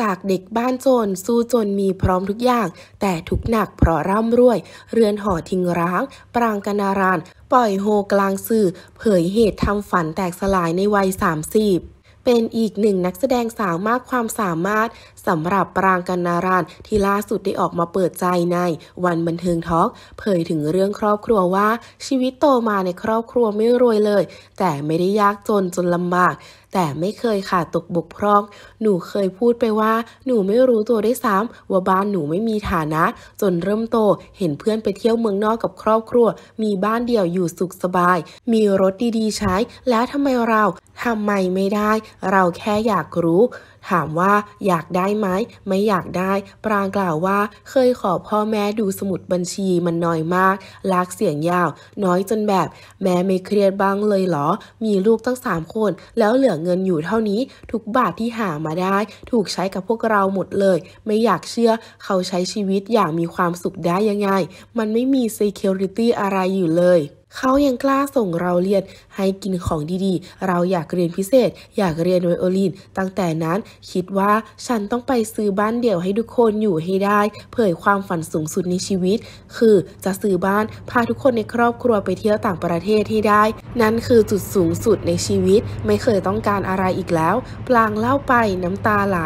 จากเด็กบ้านจน สู้จนมีพร้อมทุกอย่าง แต่ทุกหนักเพราะร่ำรวย เรือนหอทิ้งร้างปรางกนารานปล่อยโฮกลางสื่อ เผยเหตุทำฝันแตกสลายในวัย 30 เป็นอีกหนึ่งนักแสดงสาวมากความสามารถสำหรับปรางกันนารานที่ล่าสุดได้ออกมาเปิดใจในวันบันเทิงทอกเผยถึงเรื่องครอบครัวว่าชีวิตโตมาในครอบครัวไม่รวยเลย แต่ไม่ได้ยากจนจนลำบากแต่ไม่เคยขาดตกบกพร่อง หนูเคยพูดไปว่าหนูไม่รู้ตัวได้ซ้ำว่าบ้านหนูไม่มีฐานะ จนเริ่มโตเห็นเพื่อนไปเที่ยวเมืองนอกกับครอบครัว มีบ้านเดี่ยวอยู่สุขสบาย มีรถดีๆใช้ แล้วทำไมเราทำไมไม่ได้ เราแค่อยากรู้ถามว่าอยากได้ไหม ไม่อยากได้ ปรางกล่าวว่าเคยขอพ่อแม่ดูสมุดบัญชีมันน้อยมาก ลากเสียงยาว น้อยจนแบบ แม่ไม่เครียดบ้างเลยเหรอ มีลูกตั้งสามคน แล้วเหลือเงินอยู่เท่านี้ทุกบาทที่หามาได้ ถูกใช้กับพวกเราหมดเลย ไม่อยากเชื่อเขาใช้ชีวิตอย่างมีความสุขได้ยังไง มันไม่มี security อะไรอยู่เลยเขายังกล้าส่งเราเรียนให้กินของดี ๆ เราอยากเรียนพิเศษ อยากเรียนไวโอลิน ตั้งแต่นั้นคิดว่าฉันต้องไปซื้อบ้านเดี่ยวให้ทุกคนอยู่ให้ได้ เผยความฝันสูงสุดในชีวิต คือจะซื้อบ้านพาทุกคนในครอบครัวไปเที่ยวต่างประเทศให้ได้นั่นคือจุดสูงสุดในชีวิต ไม่เคยต้องการอะไรอีกแล้ว ปลางเล่าไปน้ำตาไหล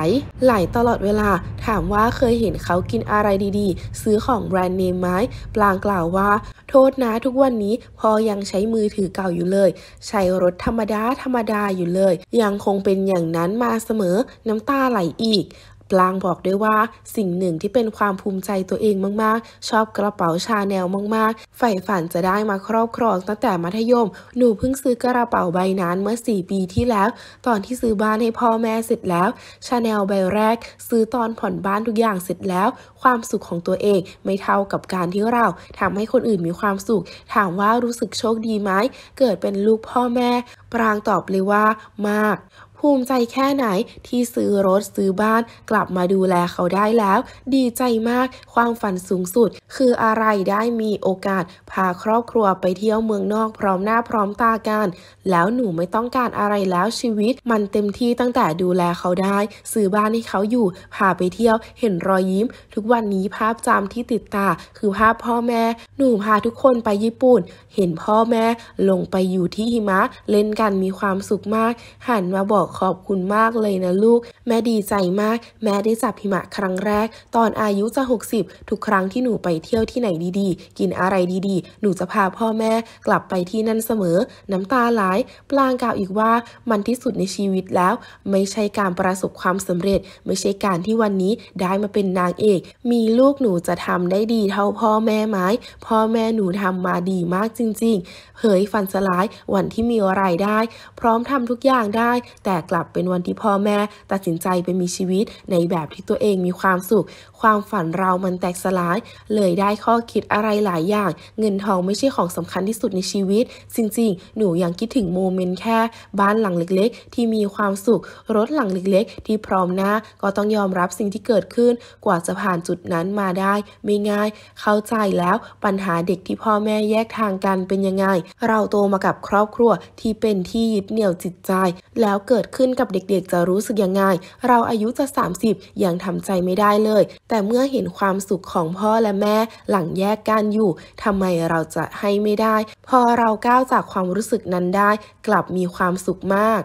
ไหลตลอดเวลา ถามว่าเคยเห็นเขากินอะไรดีๆ ซื้อของแบรนด์เนมไหมปลางกล่าวว่า โทษนะทุกวันนี้พอยังใช้มือถือเก่าอยู่เลย ใช้รถธรรมดาธรรมดาอยู่เลย ยังคงเป็นอย่างนั้นมาเสมอน้ำตาไหลอีกปลางบอกด้วยว่าสิ่งหนึ่งที่เป็นความภูมิใจตัวเองมาก ๆ ชอบกระเป๋าชาแนลมากๆใฝ่ฝันจะได้มาครอบครองตั้งแต่มัธยมหนูเพิ่งซื้อกระเป๋าใบนั้นเมื่อ 4 ปีที่แล้ว ตอนที่ซื้อบ้านให้พ่อแม่เสร็จแล้วชาแนลใบแรก ซื้อตอนผ่อนบ้านทุกอย่างเสร็จแล้ว ความสุขของตัวเองไม่เท่ากับการที่เรา ทำให้คนอื่นมีความสุข ถามว่ารู้สึกโชคดีไหมเกิดเป็นลูกพ่อแม่ ปรางตอบเลยว่ามากภูมิใจแค่ไหนที่ซื้อรถซื้อบ้าน กลับมาดูแลเขาได้แล้ว ดีใจมากความฝันสูงสุด คืออะไรได้มีโอกาสพาครอบครัวไปเที่ยวเมืองนอกพร้อมหน้าพร้อมตากันแล้วหนูไม่ต้องการอะไรแล้วชีวิตมันเต็มที่ตั้งแต่ดูแลเขาได้ซื้อบ้านให้เขาอยู่พาไปเที่ยวเห็นรอยยิ้ม ทุกวันนี้ภาพจำที่ติดตาคือภาพพ่อแม่ หนูพาทุกคนไปญี่ปุ่น เห็นพ่อแม่ลงไปอยู่ที่หิมะ เล่นกันมีความสุขมาก หันมาบอกขอขอบคุณมากเลยนะลูก แม่ดีใจมาก แม่ได้จับหิมะครั้งแรก ตอนอายุจะ 60ทุกครั้งที่หนูไปเที่ยวที่ไหนดีๆ กินอะไรดีๆ หนูจะพาพ่อแม่กลับไปที่นั่นเสมอ น้ำตาไหลปลางกล่าวอีกว่า มันที่สุดในชีวิตแล้ว ไม่ใช่การประสบความสำเร็จ ไม่ใช่การที่วันนี้ได้มาเป็นนางเอก มีลูกหนูจะทำได้ดี เท่าพ่อแม่ไหม พ่อแม่หนูทำมาดีมากจริง ๆ เผยฟันสลาย วันที่มีอะไรได้ พร้อมทำทุกอย่างได้ แต่กลับเป็นวันที่พ่อแม่ ตัดสินใจไปมีชีวิต ในแบบที่ตัวเองมีความสุข ความฝันเรามันแตกสลาย เลยได้ข้อคิดอะไรหลายอย่าง เงินทองไม่ใช่ของสำคัญที่สุดในชีวิตจริงๆหนูยังคิดถึงโมเมนต์แค่ บ้านหลังเล็กๆ ที่มีความสุขรถหลังเล็กๆ ที่พร้อมหน้าก็ต้องยอมรับสิ่งที่เกิดขึ้นกว่าจะผ่านจุดนั้นมาได้ ไม่ง่ายเข้าใจแล้วปัญหาเด็กที่พ่อแม่แยกทางกันเป็นยังไงเราโตมากับครอบครัวที่เป็นที่ยึดเหนี่ยวจิตใจ แล้วเกิดขึ้นกับเด็กๆจะรู้สึกยังไง เราอายุจะ 30 ยังทำใจไม่ได้เลย แต่เมื่อเห็นความสุขของพ่อและแม่หลังแยกกันอยู่ ทำไมเราจะให้ไม่ได้ พอเราก้าวจากความรู้สึกนั้นได้ กลับมีความสุขมาก